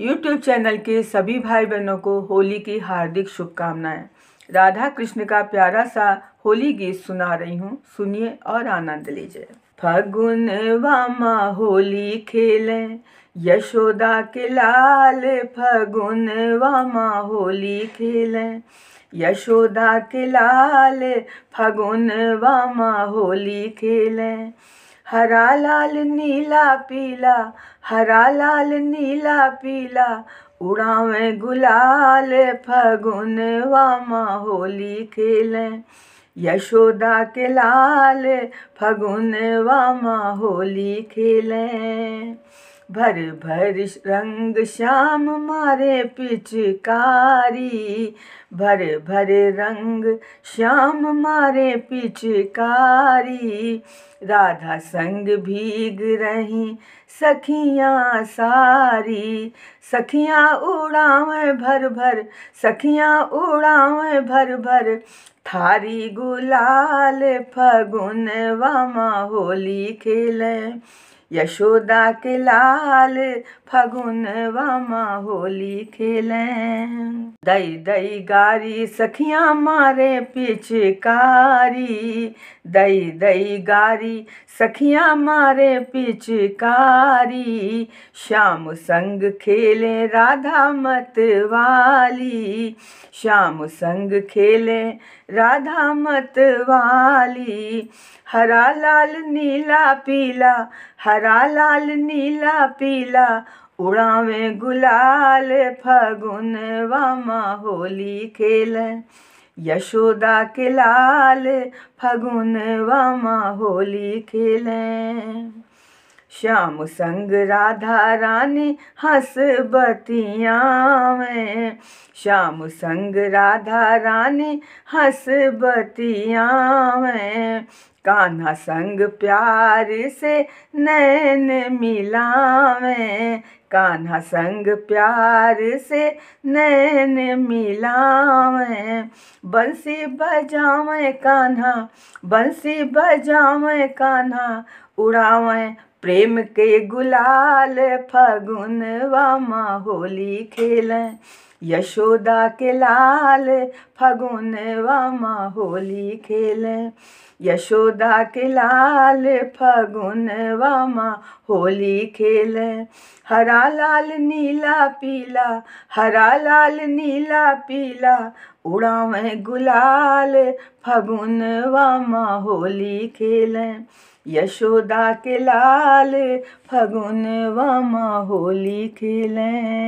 YouTube channel के सभी भाई बहनों को होली की हार्दिक शुभकामनाएं राधा कृष्ण का प्यारा सा होली गीत सुना रही हूँ सुनिए और आनंद लीजिए फगुन वामा होली खेले यशोदा के लाल फगुन वामा होली खेले यशोदा के लाल फगुन वामा होली खेले हरा लाल नीला पीला हरा लाल नीला पीला उड़ावे गुलाल फगुन वामा होली खेलें यशोदा के लाल फगुन वामा होली खेलें भर भर रंग श्याम मारे पिचकारी भर भर रंग श्याम मारे पिचकारी राधा संग भीग रही सखियाँ सारी सखियाँ उड़ावें भर भर सखियाँ उड़ावें भर भर थारी गुलाल फगुन वामा होली खेलें यशोदा के लाल फगुन व होली खेलें दई दई गारी सखियाँ मारे पिचकारी दई दई गारी सखिया मारे पिचकारी श्याम संग खेले राधा मत वाली श्याम संग खेले राधा मत वाली हरा लाल नीला पीला हरा हरा लाल नीला पीला उड़ावे गुलाल फगुन वामा होली खेल यशोदा के लाल फगुन वामा होली खेलें श्याम संग राधा रानी हंस में श्याम संग राधा रानी हंस में कान्हा संग प्यार से नैन मिलावे कान्हा संग प्यार से नैन मिलावे बंसी बजावे कान्हा बंसी बजावे कान्हा उड़ावें प्रेम के गुलाल वामा होली खेलें यशोदा के लाल वामा होली खेलें यशोदा के लाल फगुनवा होली खेलें हरा लाल नीला पीला हरा लाल नीला पीला उड़ावें गुलाल वामा होली खेलें यशोदा के लाल फगुन व होली खेलें